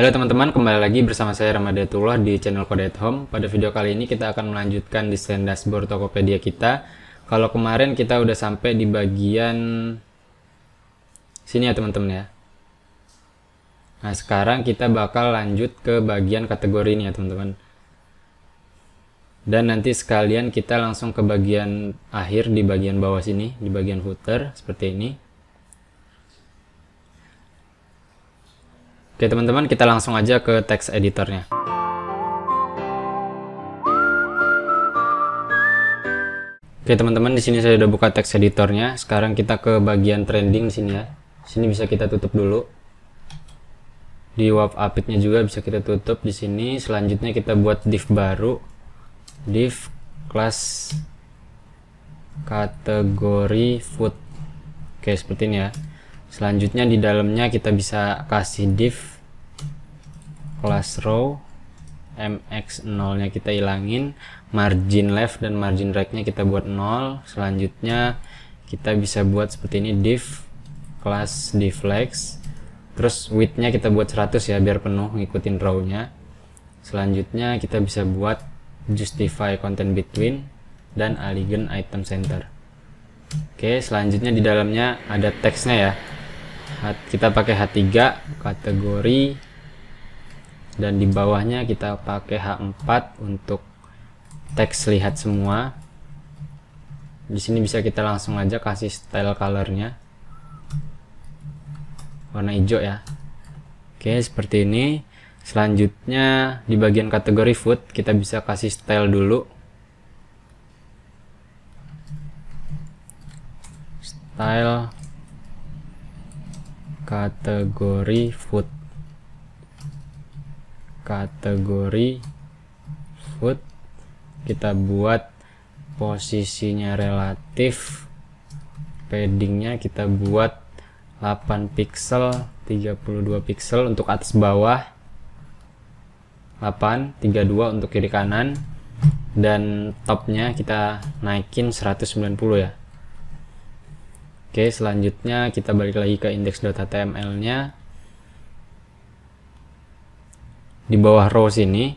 Halo teman-teman, kembali lagi bersama saya Ramadatullah di channel Kode at Home. Pada video kali ini kita akan melanjutkan desain dashboard Tokopedia kita. Kalau kemarin kita udah sampai di bagian sini ya teman-teman ya. Nah, sekarang kita bakal lanjut ke bagian kategori ini ya teman-teman. Dan nanti sekalian kita langsung ke bagian akhir di bagian bawah sini, di bagian footer seperti ini. Oke teman-teman, kita langsung aja ke text editornya. Oke teman-teman, di sini saya sudah buka text editornya. Sekarang kita ke bagian trending di sini ya. Sini bisa kita tutup dulu. Di web apitnya juga bisa kita tutup di sini. Selanjutnya kita buat div baru. Div class kategori food. Oke, seperti ini ya selanjutnya di dalamnya kita bisa kasih div class row mx 0 nya kita hilangin margin left dan margin right nya kita buat 0 selanjutnya kita bisa buat seperti ini div class div flex terus width nya kita buat 100 ya biar penuh ngikutin row nya selanjutnya kita bisa buat justify content between dan align item center oke selanjutnya di dalamnya ada teksnya ya kita pakai H3 kategori dan di bawahnya kita pakai H4 untuk teks lihat semua di sini bisa kita langsung aja kasih style colornya warna hijau ya oke seperti ini selanjutnya di bagian kategori food kita bisa kasih style dulu style kategori food kategori food kita buat posisinya relatif paddingnya kita buat 8 pixel 32 pixel untuk atas bawah 8 32 untuk kiri kanan dan topnya kita naikin 190 ya Oke, selanjutnya kita balik lagi ke index.html-nya. Di bawah row sini,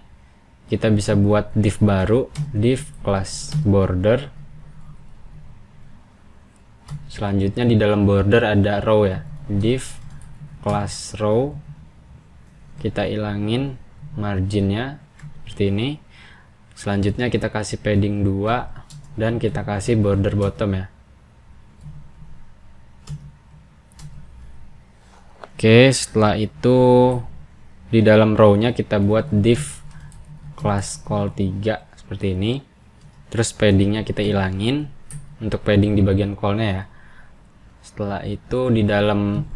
kita bisa buat div baru, div class border. Selanjutnya di dalam border ada row ya, div class row. Kita ilangin marginnya seperti ini. Selanjutnya kita kasih padding 2 dan kita kasih border bottom ya Oke, setelah itu di dalam rownya kita buat div class call 3 seperti ini. Terus paddingnya kita ilangin untuk padding di bagian call ya. Setelah itu di dalam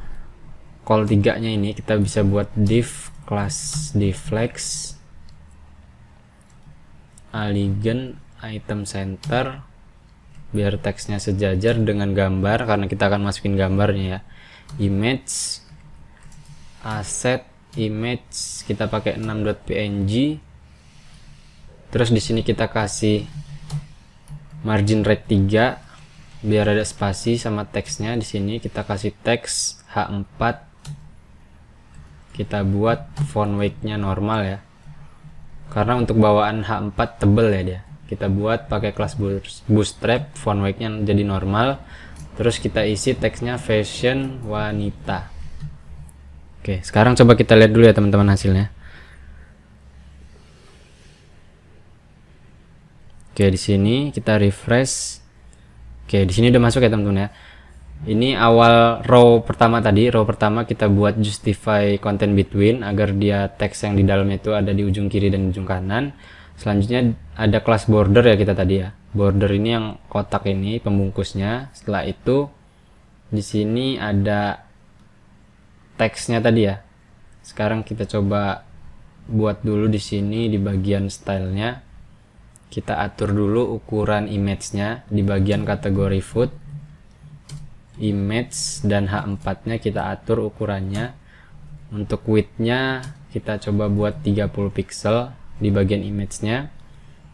call 3-nya ini kita bisa buat div class deflex aligen item center biar teksnya sejajar dengan gambar karena kita akan masukin gambarnya ya image aset image kita pakai 6.png terus di sini kita kasih margin rate 3 biar ada spasi sama teksnya di sini kita kasih teks H4 kita buat font weight-nya normal ya karena untuk bawaan H4 tebel ya dia kita buat pakai kelas bootstrap font weight-nya jadi normal terus kita isi teksnya fashion wanita Oke, sekarang coba kita lihat dulu ya teman-teman hasilnya. Oke, di sini kita refresh. Oke, di sini udah masuk ya teman-teman ya. Ini awal row pertama tadi, row pertama kita buat justify content between agar dia teks yang di dalamnya itu ada di ujung kiri dan ujung kanan. Selanjutnya ada kelas border ya kita tadi ya. Border ini yang kotak ini pembungkusnya. Setelah itu di sini ada teksnya tadi ya. Sekarang kita coba buat dulu di sini di bagian stylenya. Kita atur dulu ukuran image-nya di bagian kategori food. Image dan H4-nya kita atur ukurannya. Untuk width-nya kita coba buat 30 pixel di bagian image-nya.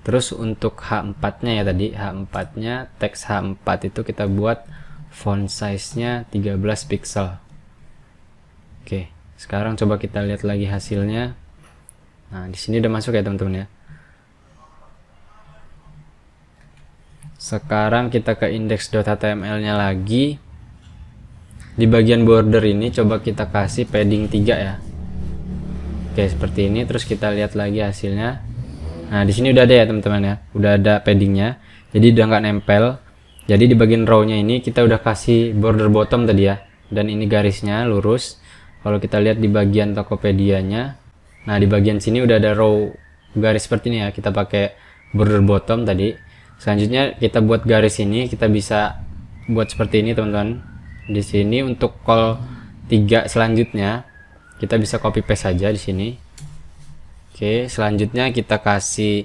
Terus untuk H4-nya ya tadi, H4-nya, teks H4 itu kita buat font size-nya 13 pixel. Oke, sekarang coba kita lihat lagi hasilnya. Nah, di sini udah masuk ya teman-teman ya. Sekarang kita ke index.html-nya lagi. Di bagian border ini coba kita kasih padding 3 ya. Oke, seperti ini terus kita lihat lagi hasilnya. Nah, di sini udah ada ya teman-teman ya. Udah ada paddingnya. Jadi udah nggak nempel. Jadi di bagian row-nya ini kita udah kasih border bottom tadi ya. Dan ini garisnya lurus. Kalau kita lihat di bagian Tokopedia-nya, nah di bagian sini udah ada row garis seperti ini ya. Kita pakai border bottom tadi. Selanjutnya kita buat garis ini, kita bisa buat seperti ini teman-teman. Di sini untuk call 3 selanjutnya, kita bisa copy paste saja di sini. Oke, selanjutnya kita kasih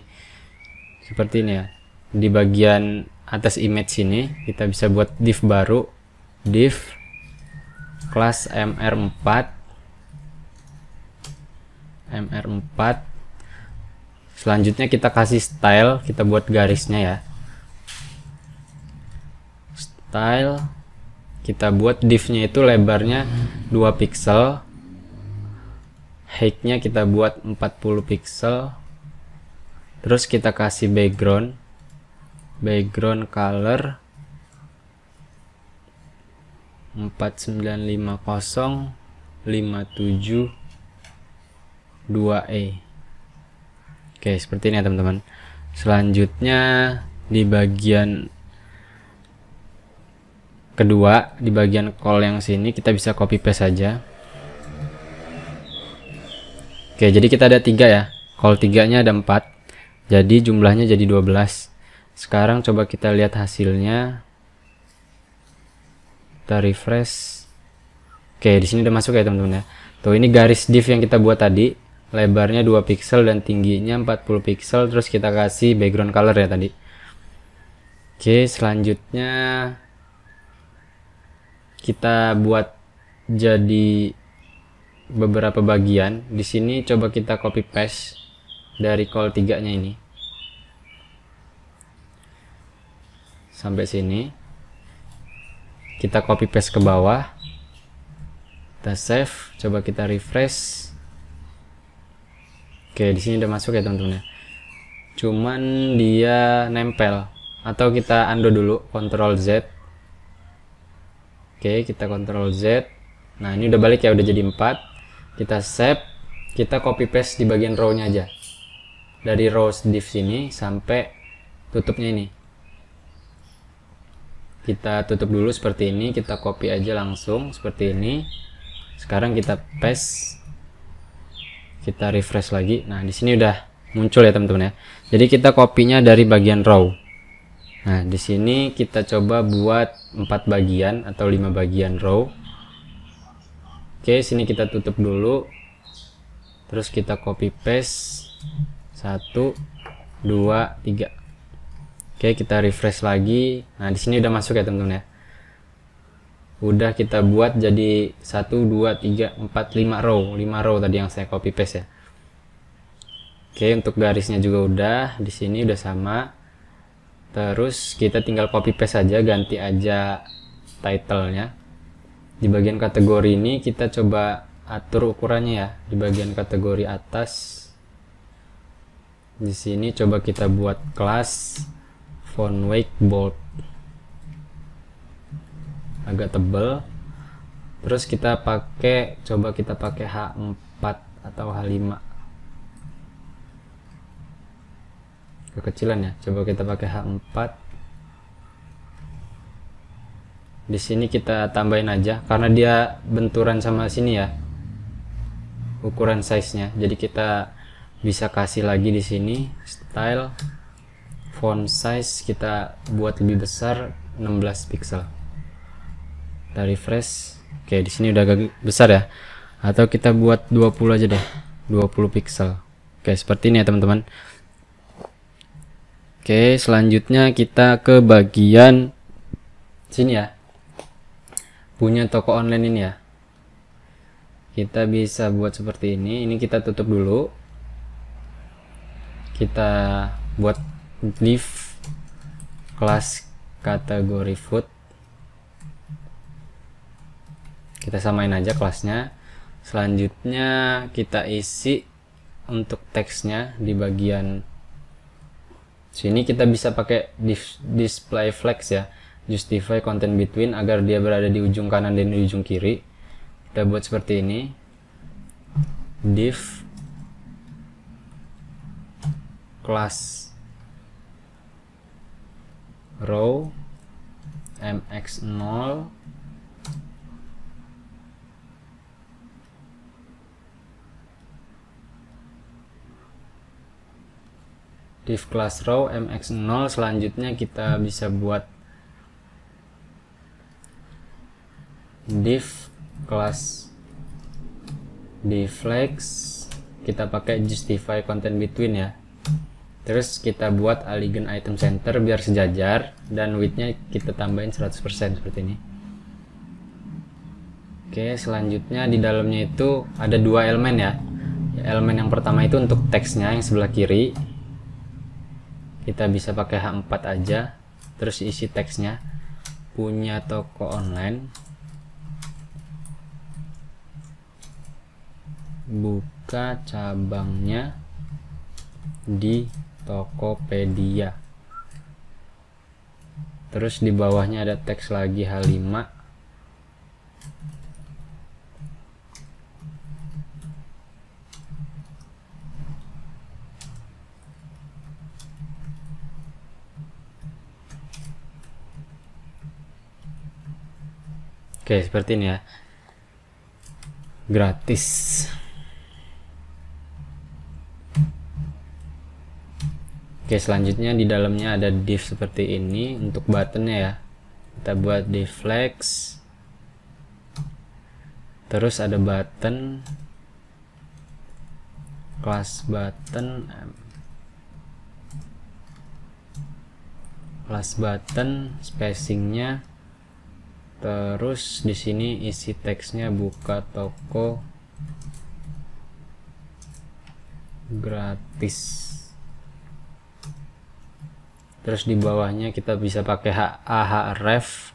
seperti ini ya. Di bagian atas image sini kita bisa buat div baru div kelas MR4 MR4 selanjutnya kita kasih style kita buat garisnya ya style kita buat divnya itu lebarnya 2 pixel heightnya kita buat 40 pixel terus kita kasih background background color 4950 tujuh dua e Oke seperti ini ya teman-teman selanjutnya di bagian kedua di bagian call yang sini kita bisa copy paste saja Oke jadi kita ada tiga ya call tiganya ada empat jadi jumlahnya jadi 12 sekarang coba kita lihat hasilnya kita refresh oke di sini udah masuk ya teman-teman ya tuh ini garis div yang kita buat tadi lebarnya 2 pixel dan tingginya 40 pixel terus kita kasih background color ya tadi oke selanjutnya kita buat jadi beberapa bagian di sini coba kita copy paste dari call 3 nya ini sampai sini kita copy paste ke bawah kita save coba kita refresh oke di sini udah masuk ya teman-teman ya cuman dia nempel atau kita undo dulu Ctrl Z oke kita Ctrl Z nah ini udah balik ya udah jadi 4 kita save kita copy paste di bagian row nya aja dari row div sini sampai tutupnya ini kita tutup dulu seperti ini kita copy aja langsung seperti ini sekarang kita paste kita refresh lagi nah di sini udah muncul ya teman-teman ya jadi kita kopinya dari bagian row nah di sini kita coba buat empat bagian atau lima bagian row oke sini kita tutup dulu terus kita copy paste satu dua tiga Oke, kita refresh lagi. Nah, di sini udah masuk ya, teman-teman ya. Udah kita buat jadi 1 2 3 4 5 row, 5 row tadi yang saya copy paste ya. Oke, untuk garisnya juga udah, di sini udah sama. Terus kita tinggal copy paste aja, ganti aja title-nya. Di bagian kategori ini kita coba atur ukurannya ya, di bagian kategori atas. Di sini coba kita buat kelas Von Wakeboard agak tebel terus kita pakai coba kita pakai H4 atau H5 kekecilan ya coba kita pakai H4 di sini kita tambahin aja karena dia benturan sama sini ya ukuran size nya jadi kita bisa kasih lagi di sini style font size kita buat lebih besar 16 pixel dari refresh oke di sini udah agak besar ya atau kita buat 20 aja deh 20 pixel oke seperti ini ya teman-teman oke selanjutnya kita ke bagian sini ya punya toko online ini ya kita bisa buat seperti ini ini kita tutup dulu kita buat div class kategori food kita samain aja kelasnya selanjutnya kita isi untuk teksnya di bagian sini kita bisa pakai display flex ya justify content between agar dia berada di ujung kanan dan di ujung kiri kita buat seperti ini div class row mx0 div class row mx0 selanjutnya kita bisa buat div class deflex kita pakai justify content between ya terus kita buat aligen item center biar sejajar dan widthnya kita tambahin 100% seperti ini oke selanjutnya di dalamnya itu ada dua elemen ya elemen yang pertama itu untuk teksnya yang sebelah kiri kita bisa pakai H4 aja terus isi teksnya punya toko online buka cabangnya di Tokopedia terus di bawahnya ada teks lagi H5 Oke, seperti ini ya. Gratis. Oke selanjutnya di dalamnya ada div seperti ini untuk buttonnya ya kita buat div flex terus ada button class button class button spacingnya terus di sini isi teksnya buka toko gratis terus di bawahnya kita bisa pakai ahref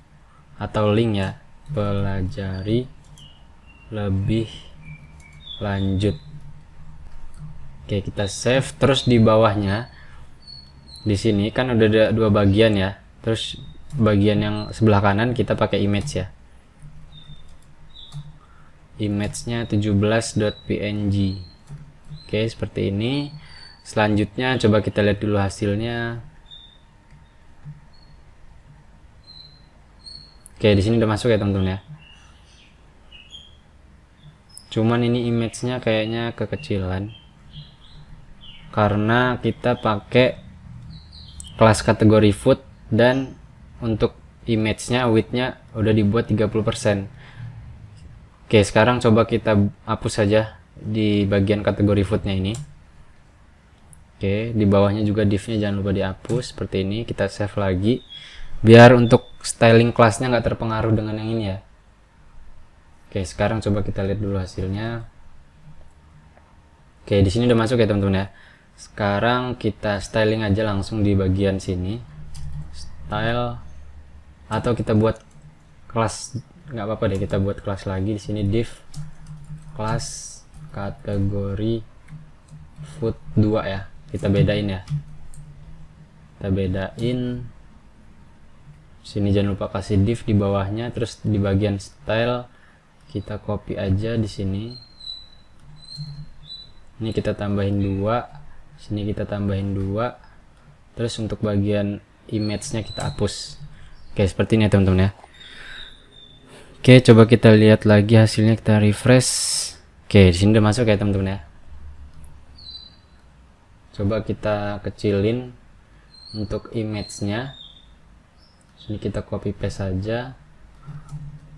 atau link ya pelajari lebih lanjut oke kita save terus di bawahnya di sini kan udah ada dua bagian ya terus bagian yang sebelah kanan kita pakai image ya image-nya 17.png oke seperti ini selanjutnya coba kita lihat dulu hasilnya Oke, di sini udah masuk ya teman-teman ya. Cuman ini image-nya kayaknya kekecilan. Karena kita pakai kelas kategori food dan untuk image-nya width-nya udah dibuat 30%. Oke, sekarang coba kita hapus saja di bagian kategori food-nya ini. Oke, di bawahnya juga div-nya jangan lupa dihapus seperti ini. Kita save lagi biar untuk styling kelasnya nggak terpengaruh dengan yang ini ya oke sekarang coba kita lihat dulu hasilnya oke di sini udah masuk ya teman-teman ya sekarang kita styling aja langsung di bagian sini style atau kita buat kelas nggak apa-apa deh kita buat kelas lagi di sini div kelas kategori food 2 ya kita bedain ya kita bedain sini jangan lupa kasih div di bawahnya terus di bagian style kita copy aja di sini ini kita tambahin dua sini kita tambahin dua terus untuk bagian image-nya kita hapus oke seperti ini ya teman-teman ya oke coba kita lihat lagi hasilnya kita refresh oke di sini udah masuk ya teman-teman ya coba kita kecilin untuk image-nya sini kita copy paste saja.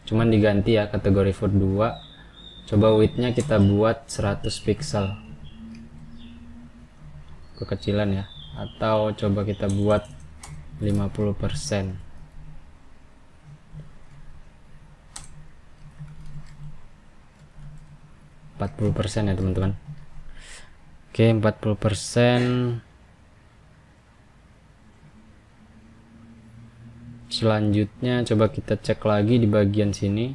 Cuman diganti ya kategori food 2. Coba width-nya kita buat 100 pixel. Kekecilan ya. Atau coba kita buat 50%. 40% persen ya teman-teman. Oke, 40 persen selanjutnya coba kita cek lagi di bagian sini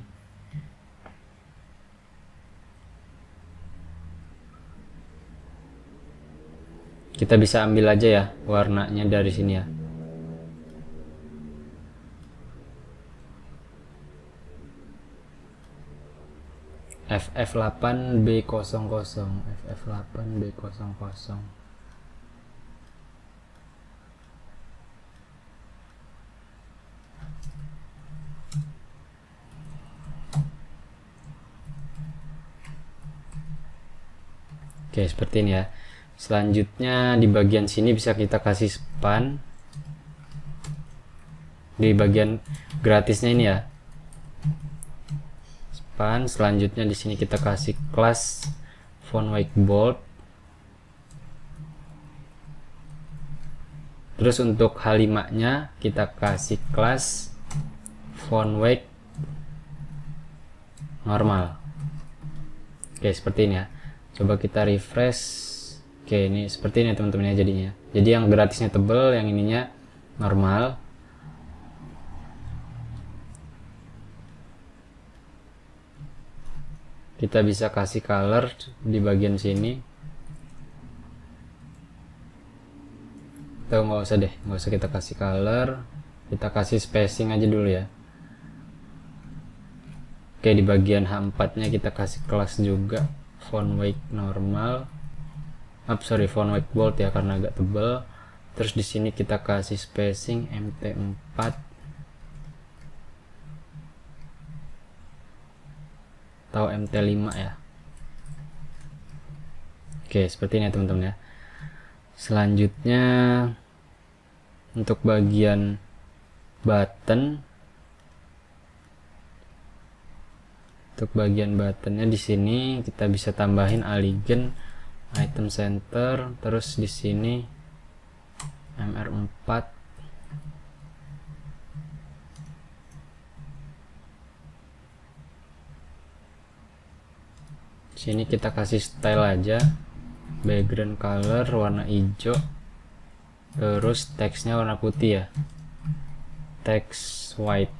kita bisa ambil aja ya warnanya dari sini ya FF8B00 FF8B00 Oke, seperti ini ya. Selanjutnya di bagian sini bisa kita kasih span. Di bagian gratisnya ini ya. Span, selanjutnya di sini kita kasih kelas font bold. Terus untuk h kita kasih kelas font weight normal. Oke, seperti ini ya coba kita refresh oke ini seperti ini teman-teman ya jadinya jadi yang gratisnya tebel yang ininya normal kita bisa kasih color di bagian sini atau nggak usah deh nggak usah kita kasih color kita kasih spacing aja dulu ya oke di bagian H4 nya kita kasih kelas juga font weight normal up sorry font weight bold ya karena agak tebal terus di sini kita kasih spacing mt4 atau mt5 ya oke seperti ini ya teman-teman ya selanjutnya untuk bagian button untuk bagian buttonnya di sini kita bisa tambahin aligen item center terus di sini mr4 sini kita kasih style aja background color warna hijau terus teksnya warna putih ya teks white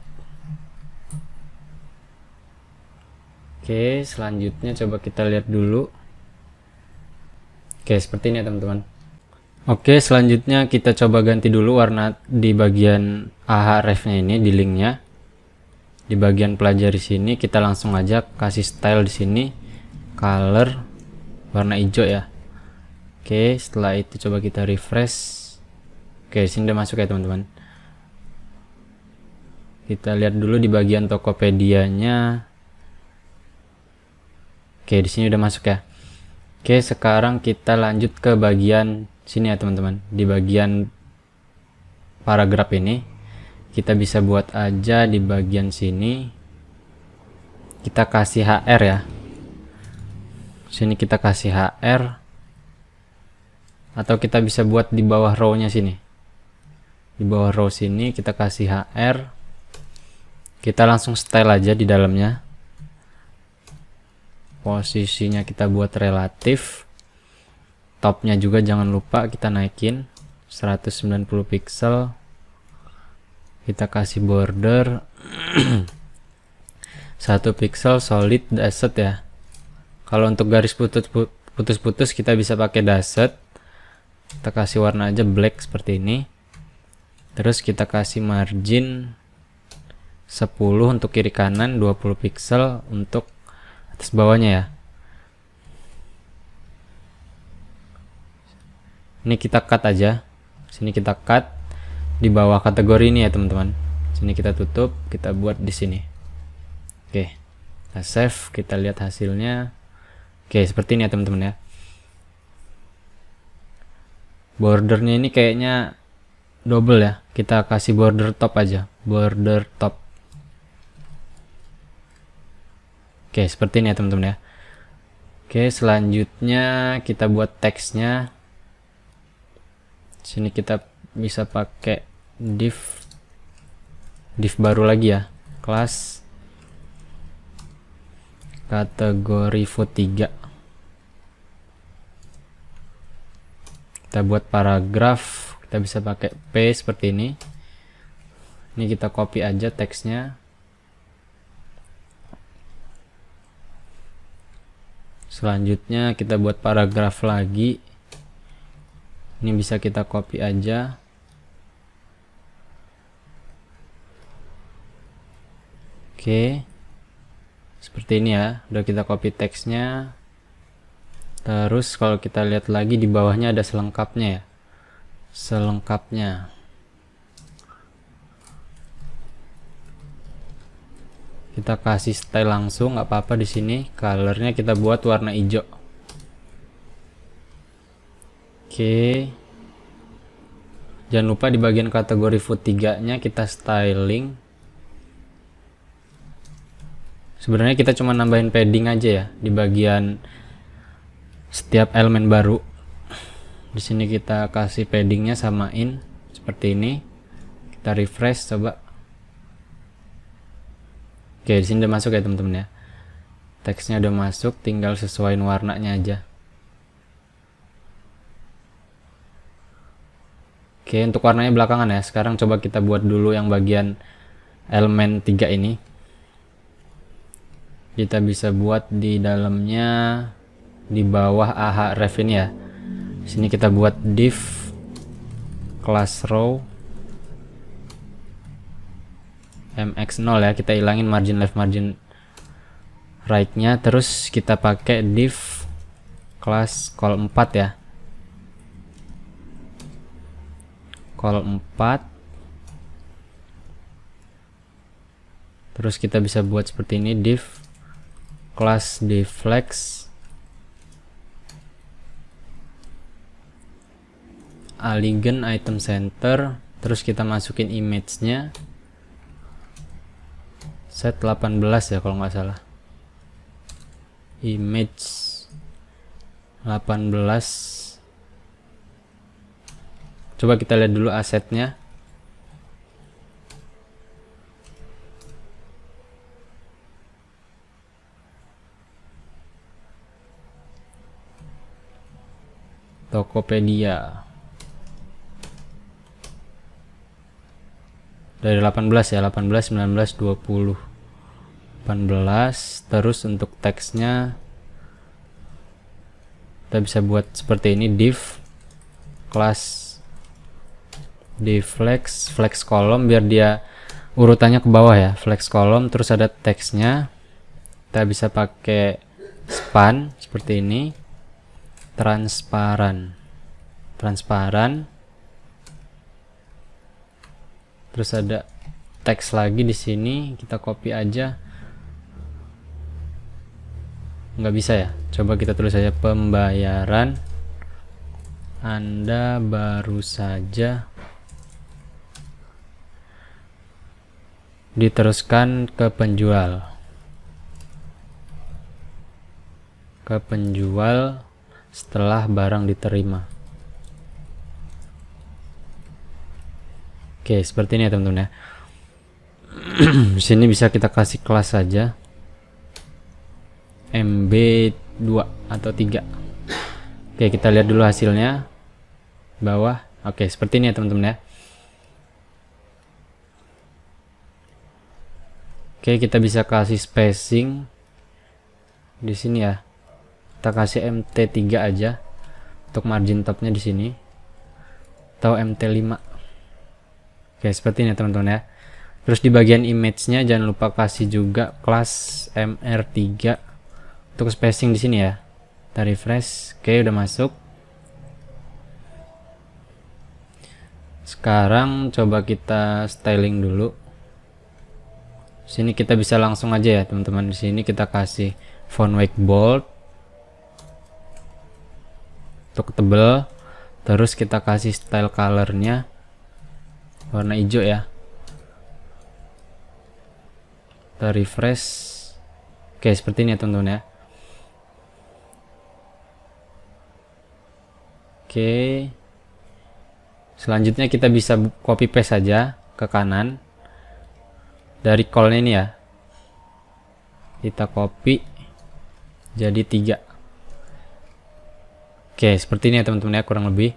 Oke, selanjutnya coba kita lihat dulu. Oke, seperti ini ya teman-teman. Oke, selanjutnya kita coba ganti dulu warna di bagian ahrefnya ini, di linknya. Di bagian pelajari sini, kita langsung aja kasih style di sini. Color, warna hijau ya. Oke, setelah itu coba kita refresh. Oke, sini udah masuk ya teman-teman kita lihat dulu di bagian Tokopedia-nya. Oke, di sini udah masuk ya. Oke, sekarang kita lanjut ke bagian sini ya teman-teman. Di bagian paragraf ini, kita bisa buat aja di bagian sini. Kita kasih HR ya. Sini kita kasih HR. Atau kita bisa buat di bawah rownya sini. Di bawah row sini kita kasih HR. Kita langsung style aja di dalamnya posisinya kita buat relatif topnya juga jangan lupa kita naikin 190 pixel kita kasih border satu pixel solid dasset ya kalau untuk garis putus-putus kita bisa pakai dasset kita kasih warna aja black seperti ini terus kita kasih margin 10 untuk kiri kanan 20 pixel untuk atas bawahnya ya ini kita cut aja sini kita cut di bawah kategori ini ya teman-teman sini kita tutup kita buat di sini oke kita nah, save kita lihat hasilnya oke seperti ini ya teman-teman ya bordernya ini kayaknya double ya kita kasih border top aja border top Oke, seperti ini ya teman-teman ya. Oke, selanjutnya kita buat teksnya. Sini kita bisa pakai div div baru lagi ya. Kelas kategori food 3. Kita buat paragraf, kita bisa pakai P seperti ini. Ini kita copy aja teksnya. selanjutnya kita buat paragraf lagi ini bisa kita copy aja oke seperti ini ya udah kita copy teksnya terus kalau kita lihat lagi di bawahnya ada selengkapnya ya selengkapnya kita kasih style langsung nggak apa-apa di sini colornya kita buat warna hijau oke jangan lupa di bagian kategori food 3 nya kita styling sebenarnya kita cuma nambahin padding aja ya di bagian setiap elemen baru di sini kita kasih paddingnya samain seperti ini kita refresh coba Oke, di sini udah masuk ya teman-teman ya. Teksnya udah masuk, tinggal sesuaiin warnanya aja. Oke, untuk warnanya belakangan ya. Sekarang coba kita buat dulu yang bagian elemen 3 ini. Kita bisa buat di dalamnya di bawah AH ref ini ya. Di sini kita buat div class row mx0 ya kita hilangin margin left margin right nya terus kita pakai div kelas call 4 ya call 4 terus kita bisa buat seperti ini div kelas deflex aligen item center terus kita masukin image nya set 18 ya kalau nggak salah image 18 coba kita lihat dulu asetnya Tokopedia dari 18 ya 18 19 20 18 terus untuk teksnya kita bisa buat seperti ini div class div flex flex kolom biar dia urutannya ke bawah ya flex kolom terus ada teksnya kita bisa pakai span seperti ini transparan transparan terus ada teks lagi di sini kita copy aja nggak bisa ya coba kita tulis saja pembayaran anda baru saja diteruskan ke penjual ke penjual setelah barang diterima oke seperti ini ya teman-teman ya sini bisa kita kasih kelas saja MB 2 atau 3 Oke kita lihat dulu hasilnya bawah Oke seperti ini ya teman-teman ya Oke kita bisa kasih spacing di sini ya kita kasih MT3 aja untuk margin topnya di sini atau MT5 oke seperti ini ya, teman-teman ya terus di bagian image nya jangan lupa kasih juga kelas MR3 untuk spacing di sini ya kita refresh oke udah masuk sekarang coba kita styling dulu sini kita bisa langsung aja ya teman-teman di sini kita kasih font wake bold untuk tebel terus kita kasih style colornya warna hijau ya kita refresh oke seperti ini ya teman-teman ya Oke. Selanjutnya kita bisa copy paste saja ke kanan. Dari call ini ya. Kita copy jadi tiga. Oke, seperti ini ya teman-teman ya kurang lebih.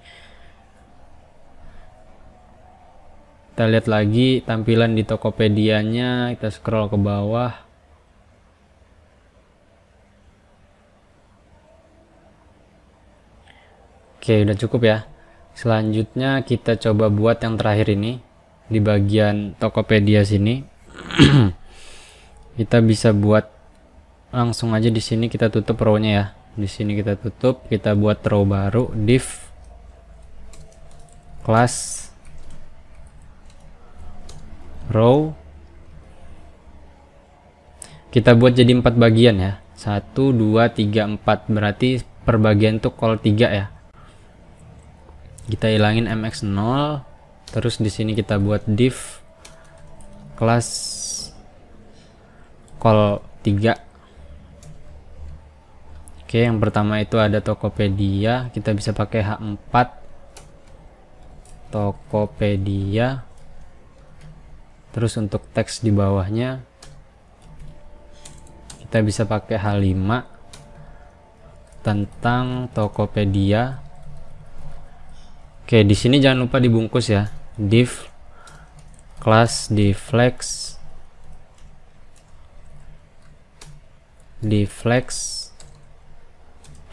Kita lihat lagi tampilan di Tokopedia-nya, kita scroll ke bawah. Oke, udah cukup ya. Selanjutnya kita coba buat yang terakhir ini di bagian Tokopedia sini. kita bisa buat langsung aja di sini kita tutup row-nya ya. Di sini kita tutup, kita buat row baru div class row kita buat jadi empat bagian ya. Satu, dua, tiga, empat berarti per bagian tuh call tiga ya kita hilangin mx0 terus di sini kita buat div kelas call 3 oke yang pertama itu ada Tokopedia kita bisa pakai H4 Tokopedia terus untuk teks di bawahnya kita bisa pakai H5 tentang Tokopedia Oke, di sini jangan lupa dibungkus ya. Div class di deflex deflex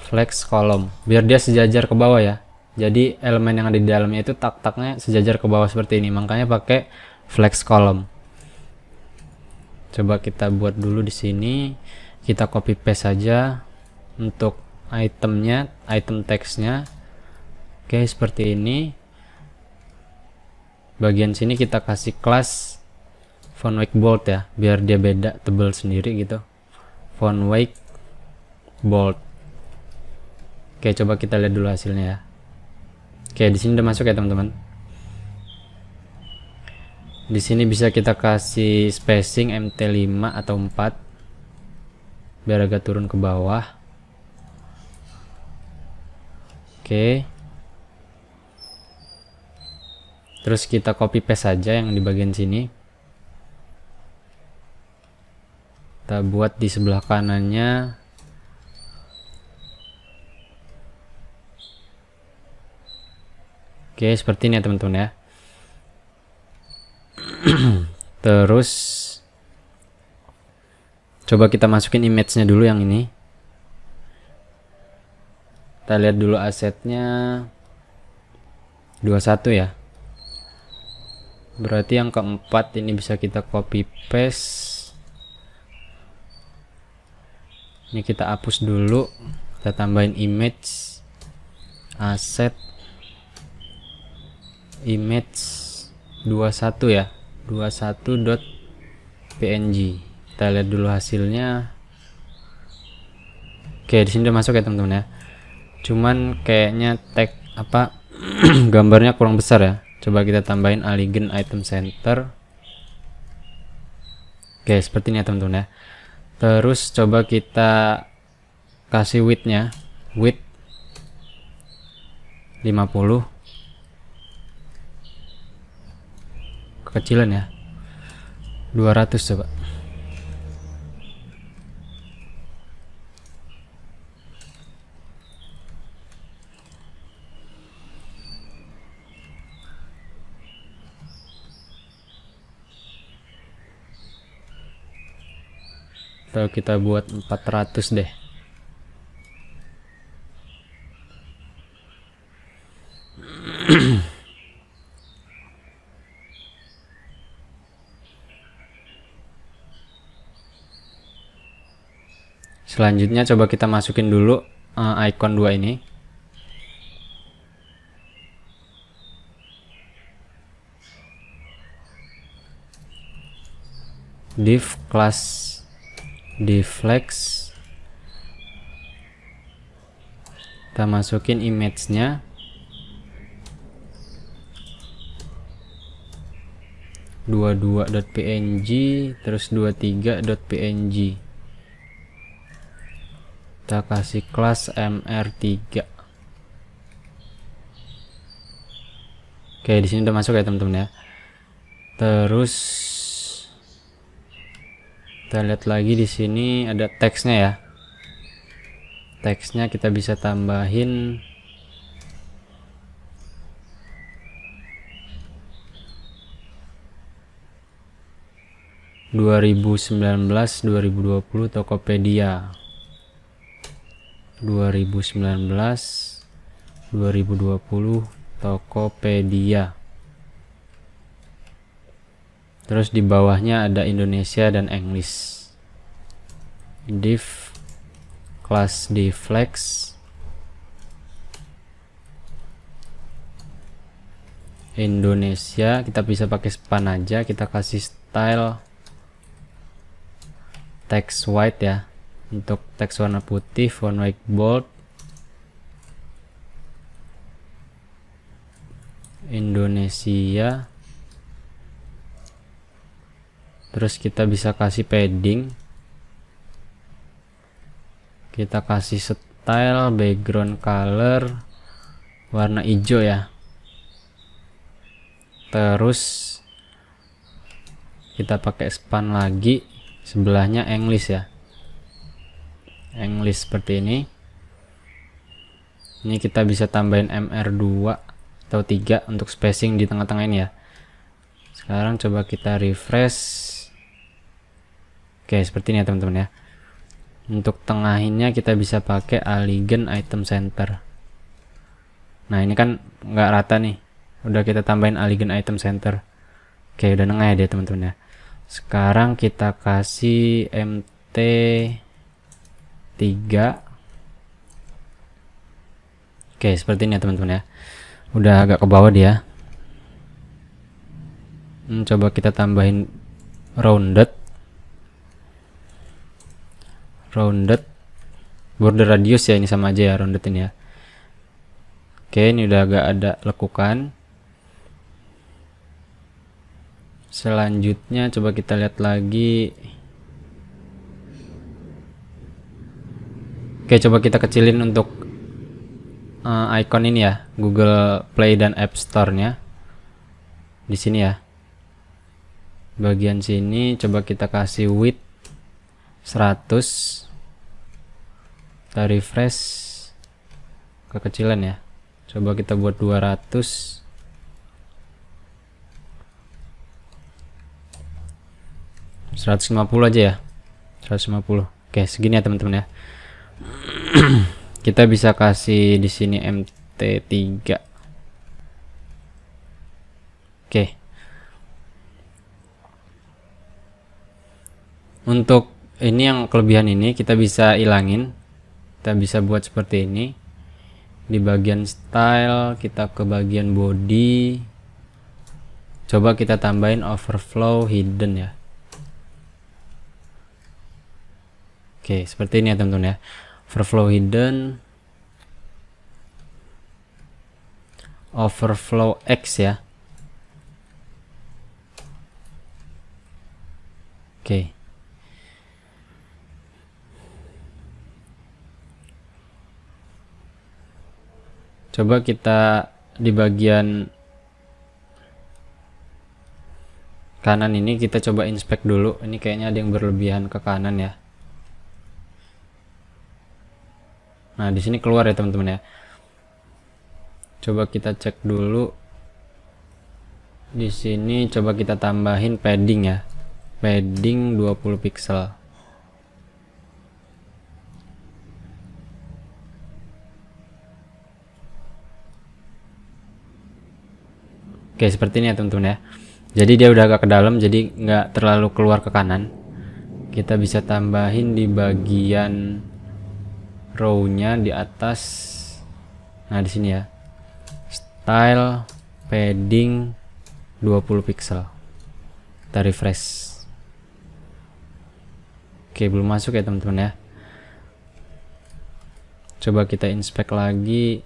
flex kolom biar dia sejajar ke bawah ya. Jadi elemen yang ada di dalamnya itu tak-taknya sejajar ke bawah seperti ini. Makanya pakai flex kolom. Coba kita buat dulu di sini. Kita copy paste saja untuk itemnya, item teksnya Oke, seperti ini. Bagian sini kita kasih kelas font wake bold ya, biar dia beda tebel sendiri gitu. Font wake bold. Oke, coba kita lihat dulu hasilnya ya. Oke, di sini udah masuk ya, teman-teman. Di sini bisa kita kasih spacing MT5 atau 4 biar agak turun ke bawah. Oke terus kita copy paste saja yang di bagian sini kita buat di sebelah kanannya oke seperti ini ya teman-teman ya terus coba kita masukin image-nya dulu yang ini kita lihat dulu asetnya 21 ya berarti yang keempat ini bisa kita copy paste ini kita hapus dulu kita tambahin image asset image 21 ya 21.png kita lihat dulu hasilnya oke di sini udah masuk ya teman-teman ya cuman kayaknya tag apa gambarnya kurang besar ya coba kita tambahin aligen item center oke seperti ini ya teman-teman ya terus coba kita kasih widthnya width 50 kekecilan ya 200 coba atau kita buat 400 deh selanjutnya coba kita masukin dulu uh, icon 2 ini div class di flex kita masukin image-nya png terus 23.png kita kasih kelas mr3 oke di sini udah masuk ya teman-teman ya terus kita lihat lagi di sini ada teksnya ya teksnya kita bisa tambahin ...2019, 2020, Tokopedia. 2019, 2020, Tokopedia terus di bawahnya ada Indonesia dan English div class div flex Indonesia kita bisa pakai span aja kita kasih style text white ya untuk teks warna putih font white bold Indonesia terus kita bisa kasih padding kita kasih style background color warna hijau ya terus kita pakai span lagi sebelahnya English ya English seperti ini ini kita bisa tambahin MR2 atau 3 untuk spacing di tengah-tengah ini ya sekarang coba kita refresh Oke, seperti ini ya teman-teman ya. Untuk tengahinnya kita bisa pakai Aligen Item Center. Nah, ini kan nggak rata nih. Udah kita tambahin Aligen Item Center. Oke, udah nengah ya dia teman-teman ya. Sekarang kita kasih MT 3 Oke, seperti ini ya teman-teman ya. Udah agak ke bawah dia. Hmm, coba kita tambahin rounded rounded border radius ya ini sama aja ya rounded ini ya oke ini udah agak ada lekukan selanjutnya coba kita lihat lagi oke coba kita kecilin untuk uh, icon ini ya Google Play dan App Store nya di sini ya bagian sini coba kita kasih width 100 kita refresh kekecilan ya coba kita buat 200 150 aja ya 150 oke segini ya teman-teman ya kita bisa kasih di sini MT3 oke untuk ini yang kelebihan ini kita bisa ilangin kita bisa buat seperti ini di bagian style kita ke bagian body coba kita tambahin overflow hidden ya oke seperti ini ya teman-teman ya overflow hidden overflow X ya oke Coba kita di bagian kanan ini kita coba inspect dulu. Ini kayaknya ada yang berlebihan ke kanan ya. Nah, di sini keluar ya teman-teman ya. Coba kita cek dulu. Di sini coba kita tambahin padding ya. Padding 20 pixel. Oke seperti ini ya teman-teman ya. Jadi dia udah agak ke dalam jadi nggak terlalu keluar ke kanan. Kita bisa tambahin di bagian rownya di atas. Nah di sini ya. Style padding 20 pixel. Kita refresh. Oke belum masuk ya teman-teman ya. Coba kita inspect lagi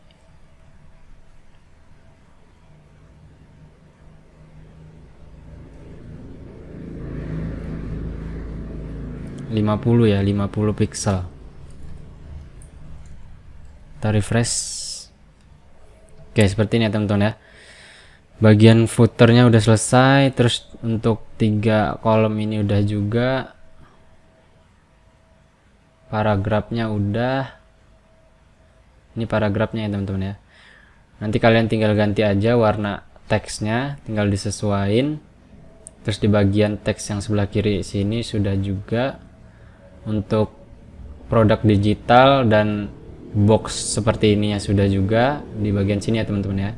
50 ya 50 pixel kita refresh oke seperti ini ya teman-teman ya bagian footernya udah selesai terus untuk tiga kolom ini udah juga paragrafnya udah ini paragrafnya ya teman-teman ya nanti kalian tinggal ganti aja warna teksnya tinggal disesuaikan terus di bagian teks yang sebelah kiri sini sudah juga untuk produk digital dan box seperti ini ya sudah juga di bagian sini ya teman-teman ya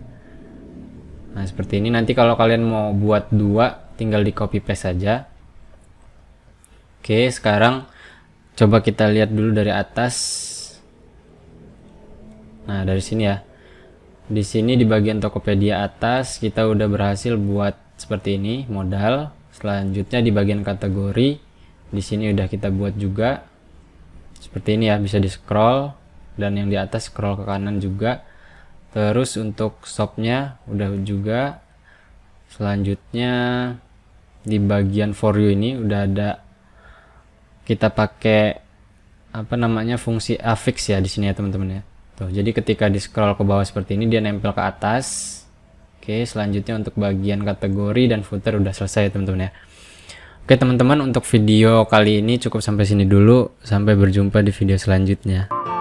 nah seperti ini nanti kalau kalian mau buat dua tinggal di copy paste saja oke sekarang coba kita lihat dulu dari atas Nah, dari sini ya. Di sini di bagian Tokopedia atas kita udah berhasil buat seperti ini, modal. Selanjutnya di bagian kategori di sini udah kita buat juga seperti ini ya bisa di scroll dan yang di atas scroll ke kanan juga terus untuk shopnya udah juga selanjutnya di bagian for you ini udah ada kita pakai apa namanya fungsi affix ya di sini ya teman-teman ya tuh jadi ketika di scroll ke bawah seperti ini dia nempel ke atas oke selanjutnya untuk bagian kategori dan footer udah selesai teman-teman ya Oke teman-teman untuk video kali ini cukup sampai sini dulu. Sampai berjumpa di video selanjutnya.